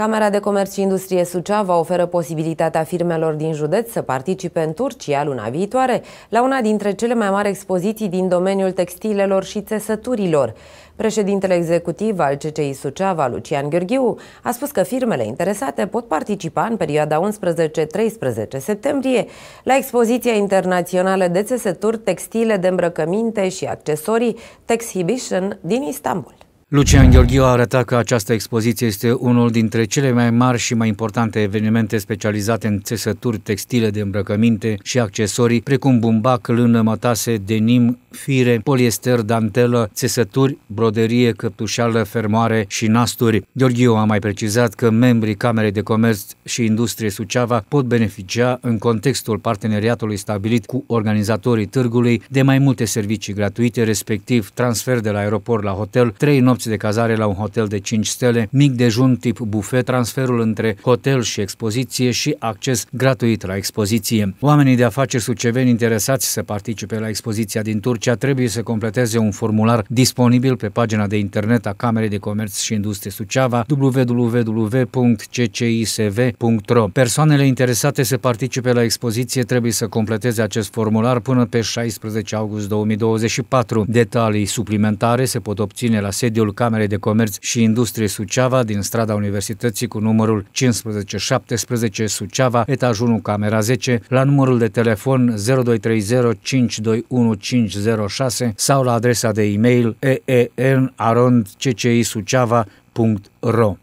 Camera de Comerț și Industrie Suceava oferă posibilitatea firmelor din județ să participe în Turcia luna viitoare la una dintre cele mai mari expoziții din domeniul textilelor și țesăturilor. Președintele executiv al CCI Suceava, Lucian Gheorghiu, a spus că firmele interesate pot participa în perioada 11-13 septembrie la expoziția internațională de țesături, textile de îmbrăcăminte și accesorii Texhibition din Istanbul. Lucian Gheorghiu a arătat că această expoziție este unul dintre cele mai mari și mai importante evenimente specializate în țesături, textile de îmbrăcăminte și accesorii, precum bumbac, lână, mătase, denim, fire, poliester, dantelă, țesături, broderie, căptușală, fermoare și nasturi. Gheorghiu a mai precizat că membrii Camerei de Comerț și Industrie Suceava pot beneficia în contextul parteneriatului stabilit cu organizatorii târgului de mai multe servicii gratuite, respectiv transfer de la aeroport la hotel, trei nopți nopți de cazare la un hotel de 5 stele, mic dejun tip bufet, transferul între hotel și expoziție și acces gratuit la expoziție. Oamenii de afaceri suceveni interesați să participe la expoziția din Turcia trebuie să completeze un formular disponibil pe pagina de internet a Camerei de Comerț și Industrie Suceava www.ccisv.ro. Persoanele interesate să participe la expoziție trebuie să completeze acest formular până pe 16 august 2024. Detalii suplimentare se pot obține la sediul sediul Camerei de Comerț și Industrie Suceava din strada Universității cu numărul 1517 Suceava, etajul 1, camera 10, la numărul de telefon 0230521506 sau la adresa de e-mail eenarondccisuceava.ro.